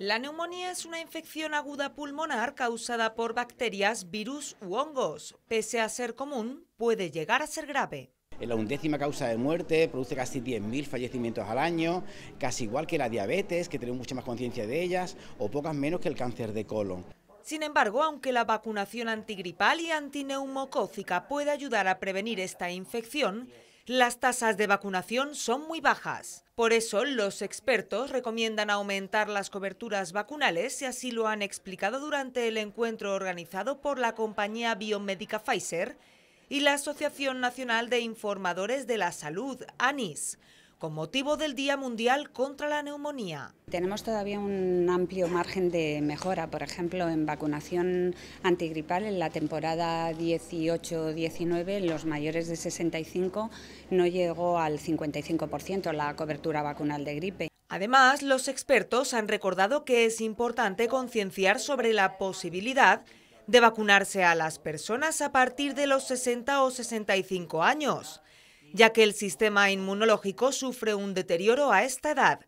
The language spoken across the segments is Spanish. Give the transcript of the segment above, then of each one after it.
La neumonía es una infección aguda pulmonar causada por bacterias, virus u hongos. Pese a ser común, puede llegar a ser grave. Es la undécima causa de muerte, produce casi 10.000 fallecimientos al año, casi igual que la diabetes, que tenemos mucha más conciencia de ellas, o pocas menos que el cáncer de colon. Sin embargo, aunque la vacunación antigripal y antineumocócica puede ayudar a prevenir esta infección, las tasas de vacunación son muy bajas. Por eso, los expertos recomiendan aumentar las coberturas vacunales y así lo han explicado durante el encuentro organizado por la compañía biomédica Pfizer y la Asociación Nacional de Informadores de la Salud, ANIS con motivo del Día Mundial contra la Neumonía. Tenemos todavía un amplio margen de mejora, por ejemplo, en vacunación antigripal en la temporada 18-19, los mayores de 65 no llegó al 55% la cobertura vacunal de gripe. Además, los expertos han recordado que es importante concienciar sobre la posibilidad de vacunarse a las personas a partir de los 60 o 65 años ya que el sistema inmunológico sufre un deterioro a esta edad.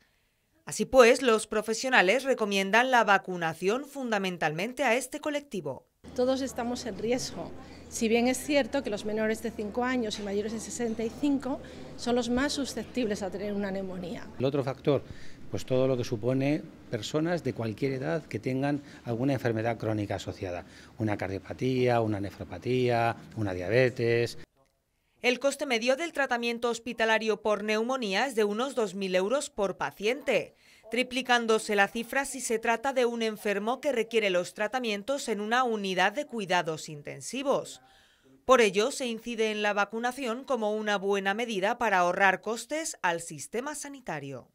Así pues, los profesionales recomiendan la vacunación fundamentalmente a este colectivo. Todos estamos en riesgo, si bien es cierto que los menores de 5 años y mayores de 65 son los más susceptibles a tener una neumonía. El otro factor, pues todo lo que supone personas de cualquier edad que tengan alguna enfermedad crónica asociada, una cardiopatía, una nefropatía, una diabetes. El coste medio del tratamiento hospitalario por neumonía es de unos 2.000 euros por paciente, triplicándose la cifra si se trata de un enfermo que requiere los tratamientos en una unidad de cuidados intensivos. Por ello, se incide en la vacunación como una buena medida para ahorrar costes al sistema sanitario.